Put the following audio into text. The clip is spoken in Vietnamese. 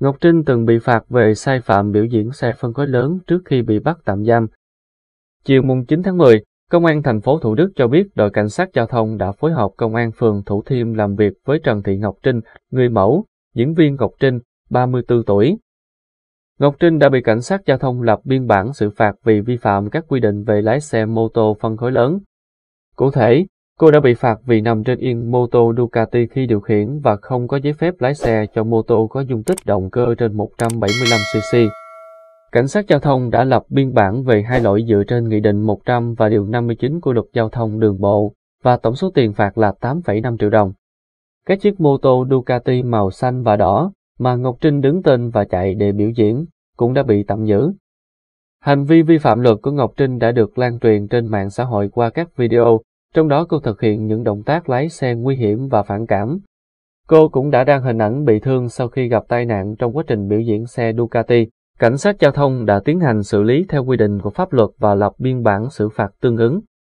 Ngọc Trinh từng bị phạt về sai phạm biểu diễn xe phân khối lớn trước khi bị bắt tạm giam. Chiều mùng 9 tháng 10, Công an thành phố Thủ Đức cho biết đội cảnh sát giao thông đã phối hợp công an phường Thủ Thiêm làm việc với Trần Thị Ngọc Trinh, người mẫu, diễn viên Ngọc Trinh, 34 tuổi. Ngọc Trinh đã bị cảnh sát giao thông lập biên bản xử phạt vì vi phạm các quy định về lái xe mô tô phân khối lớn. Cụ thể, Cô đã bị phạt vì nằm trên yên mô tô Ducati khi điều khiển và không có giấy phép lái xe cho mô tô có dung tích động cơ trên 175cc. Cảnh sát giao thông đã lập biên bản về hai lỗi dựa trên Nghị định 100 và Điều 59 của luật giao thông đường bộ và tổng số tiền phạt là 8,5 triệu đồng. Các chiếc mô tô Ducati màu xanh và đỏ mà Ngọc Trinh đứng tên và chạy để biểu diễn cũng đã bị tạm giữ. Hành vi vi phạm luật của Ngọc Trinh đã được lan truyền trên mạng xã hội qua các video trong đó cô thực hiện những động tác lái xe nguy hiểm và phản cảm. Cô cũng đã đăng hình ảnh bị thương sau khi gặp tai nạn trong quá trình biểu diễn xe Ducati. Cảnh sát giao thông đã tiến hành xử lý theo quy định của pháp luật và lập biên bản xử phạt tương ứng.